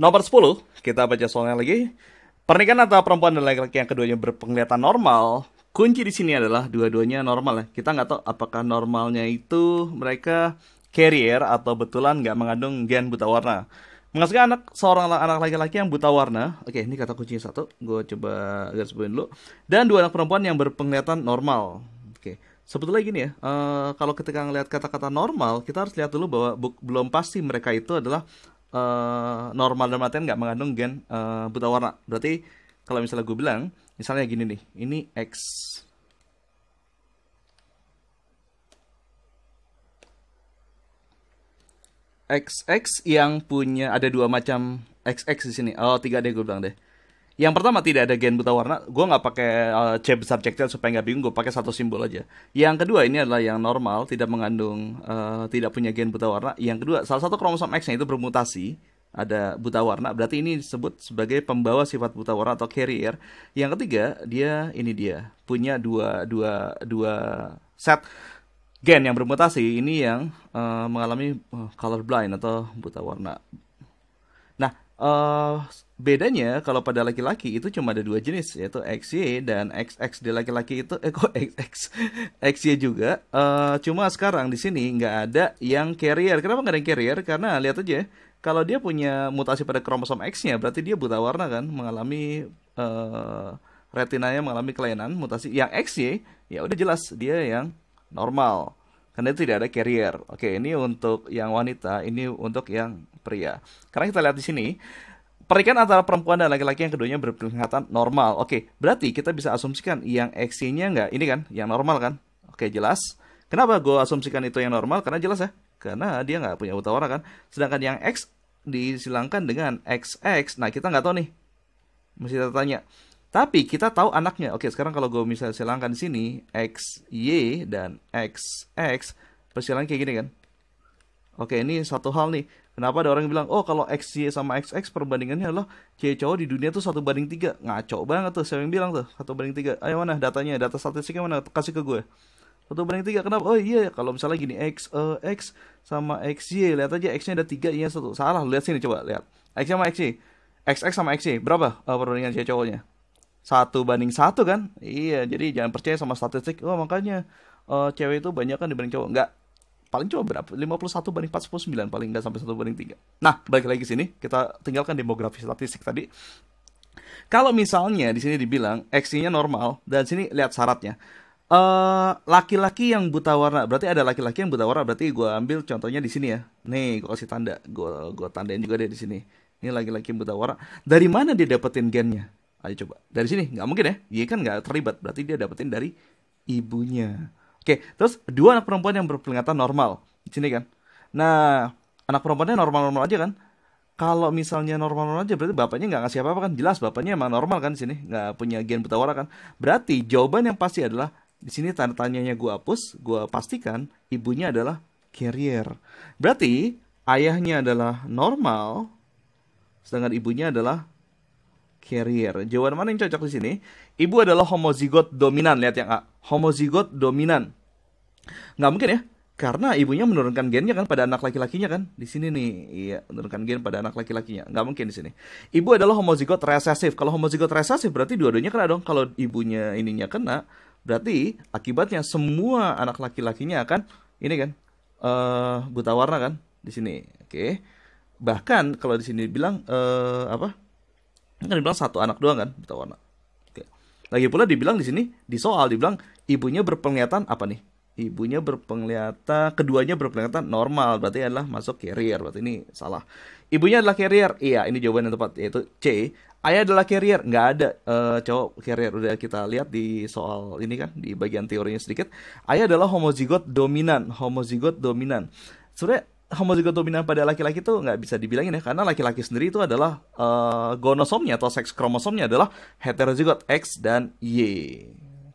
Nomor 10, kita baca soalnya lagi. Pernikahan antara perempuan dan laki-laki yang keduanya berpenglihatan normal, kunci di sini adalah dua-duanya normal ya. Kita nggak tahu apakah normalnya itu mereka carrier atau betulan nggak mengandung gen buta warna. menghasilkan anak seorang anak laki-laki yang buta warna. Oke, ini kata kuncinya satu. Gue coba garis bawahin dulu. Dan dua anak perempuan yang berpenglihatan normal. Oke, sebetulnya gini ya. Uh, kalau ketika ngelihat kata-kata normal, kita harus lihat dulu bahwa belum pasti mereka itu adalah uh, normal dalam artian nggak mengandung gen uh, buta warna. Berarti kalau misalnya gue bilang, misalnya gini nih, ini X XX yang punya ada dua macam XX di sini. Oh, tiga deh gue bilang deh. Yang pertama tidak ada gen buta warna. Gue nggak pakai uh, C besar supaya nggak bingung. Gue pakai satu simbol aja. Yang kedua ini adalah yang normal, tidak mengandung, uh, tidak punya gen buta warna. Yang kedua, salah satu kromosom X-nya itu bermutasi ada buta warna. Berarti ini disebut sebagai pembawa sifat buta warna atau carrier. Yang ketiga, dia ini dia punya dua dua dua set gen yang bermutasi ini yang uh, mengalami eh, color blind atau buta warna Uh, bedanya kalau pada laki-laki itu cuma ada dua jenis yaitu XY dan XX di laki-laki itu eh kok XX XY juga uh, cuma sekarang di sini nggak ada yang carrier kenapa nggak ada yang carrier karena lihat aja kalau dia punya mutasi pada kromosom X-nya berarti dia buta warna kan mengalami uh, retinanya mengalami kelainan mutasi yang XY ya udah jelas dia yang normal karena itu tidak ada carrier oke ini untuk yang wanita ini untuk yang pria. Karena kita lihat di sini, pernikahan antara perempuan dan laki-laki yang keduanya berpenglihatan normal. Oke, berarti kita bisa asumsikan yang X-nya nggak, ini kan, yang normal kan? Oke, jelas. Kenapa gue asumsikan itu yang normal? Karena jelas ya, karena dia nggak punya buta warna kan. Sedangkan yang X disilangkan dengan XX. Nah, kita nggak tahu nih. Mesti kita tanya. Tapi kita tahu anaknya. Oke, sekarang kalau gue misalnya silangkan di sini XY dan XX, persilangan kayak gini kan. Oke, ini satu hal nih. Kenapa ada orang yang bilang, oh kalau XY sama XX perbandingannya adalah cewek cowok di dunia tuh satu banding tiga. Ngaco banget tuh, saya yang bilang tuh satu banding tiga. Ayo mana datanya, data statistiknya mana? Kasih ke gue. Satu banding tiga, kenapa? Oh iya, kalau misalnya gini X, uh, X sama XY, lihat aja X-nya ada tiga, iya satu. Salah, lihat sini coba, lihat. X sama XY, XX sama XY, berapa uh, perbandingan cewek cowoknya? Satu banding satu kan? Iya, jadi jangan percaya sama statistik. Oh makanya uh, cewek itu banyak kan dibanding cowok. Enggak, paling cuma berapa? 51 banding 49 paling nggak sampai 1 banding 3. Nah, balik lagi ke sini, kita tinggalkan demografi statistik tadi. Kalau misalnya di sini dibilang X-nya normal dan sini lihat syaratnya. Eh, laki-laki uh, yang buta warna, berarti ada laki-laki yang buta warna, berarti gue ambil contohnya di sini ya. Nih, gue kasih tanda, gue gua tandain juga deh di sini. Ini laki-laki buta warna. Dari mana dia dapetin gennya? Ayo coba. Dari sini nggak mungkin ya? Dia kan nggak terlibat, berarti dia dapetin dari ibunya. Oke, terus dua anak perempuan yang berpelingatan normal di sini kan. Nah, anak perempuannya normal-normal aja kan. Kalau misalnya normal-normal aja berarti bapaknya nggak ngasih apa-apa kan. Jelas bapaknya emang normal kan di sini, nggak punya gen buta warna kan. Berarti jawaban yang pasti adalah di sini tanda tanyanya gue hapus, gue pastikan ibunya adalah carrier. Berarti ayahnya adalah normal, sedangkan ibunya adalah carrier. Jawaban mana yang cocok di sini? Ibu adalah homozigot dominan. Lihat yang A. Homozigot dominan. Nggak mungkin ya. Karena ibunya menurunkan gennya kan pada anak laki-lakinya kan. Di sini nih. Iya, menurunkan gen pada anak laki-lakinya. Nggak mungkin di sini. Ibu adalah homozigot resesif. Kalau homozigot resesif berarti dua-duanya kena dong. Kalau ibunya ininya kena, berarti akibatnya semua anak laki-lakinya akan ini kan uh, buta warna kan di sini. Oke. Okay. Bahkan kalau di sini bilang uh, apa? kan dibilang satu anak doang kan buta warna Oke. lagi pula dibilang di sini di soal dibilang ibunya berpenglihatan apa nih ibunya berpenglihatan keduanya berpenglihatan normal berarti adalah masuk carrier berarti ini salah ibunya adalah carrier iya ini jawaban yang tepat yaitu C ayah adalah carrier nggak ada uh, cowok carrier udah kita lihat di soal ini kan di bagian teorinya sedikit ayah adalah homozigot dominan homozigot dominan sebenarnya homozigot dominan pada laki-laki itu nggak bisa dibilangin ya karena laki-laki sendiri itu adalah uh, gonosomnya atau seks kromosomnya adalah heterozigot X dan Y.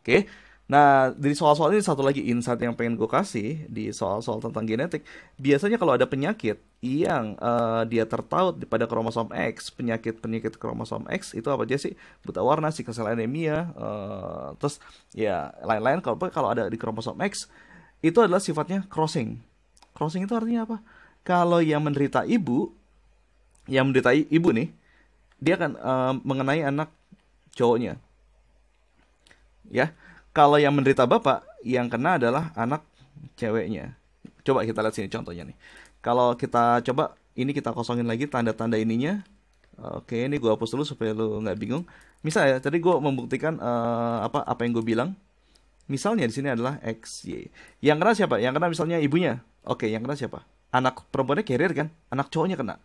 Oke. Okay? Nah, dari soal-soal ini satu lagi insight yang pengen gue kasih di soal-soal tentang genetik. Biasanya kalau ada penyakit yang uh, dia tertaut pada kromosom X, penyakit-penyakit kromosom X itu apa aja sih? Buta warna, sickle cell anemia, uh, terus ya lain-lain kalau kalau ada di kromosom X itu adalah sifatnya crossing Crossing itu artinya apa? Kalau yang menderita ibu, yang menderita ibu nih, dia akan uh, mengenai anak cowoknya. Ya, kalau yang menderita bapak, yang kena adalah anak ceweknya. Coba kita lihat sini contohnya nih. Kalau kita coba ini kita kosongin lagi tanda-tanda ininya. Oke, ini gue hapus dulu supaya lo nggak bingung. Misal ya, tadi gue membuktikan uh, apa apa yang gue bilang. Misalnya di sini adalah x y. Yang kena siapa? Yang kena misalnya ibunya. Oke, yang kena siapa? Anak perempuannya carrier kan? Anak cowoknya kena.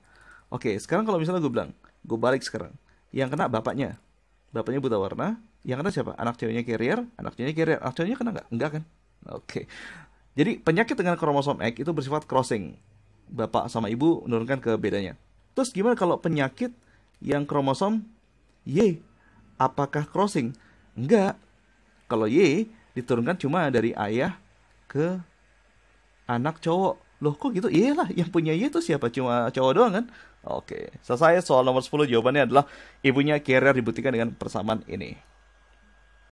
Oke, sekarang kalau misalnya gue bilang, gue balik sekarang. Yang kena bapaknya. Bapaknya buta warna. Yang kena siapa? Anak cowoknya carrier, anak cowoknya carrier. Anak cowoknya kena nggak? Enggak kan? Oke. Jadi penyakit dengan kromosom X itu bersifat crossing. Bapak sama ibu menurunkan ke bedanya. Terus gimana kalau penyakit yang kromosom Y? Apakah crossing? Enggak. Kalau Y diturunkan cuma dari ayah ke anak cowok loh kok gitu iyalah yang punya itu iya siapa cuma cowok doang kan oke selesai soal nomor 10 jawabannya adalah ibunya kera dibuktikan dengan persamaan ini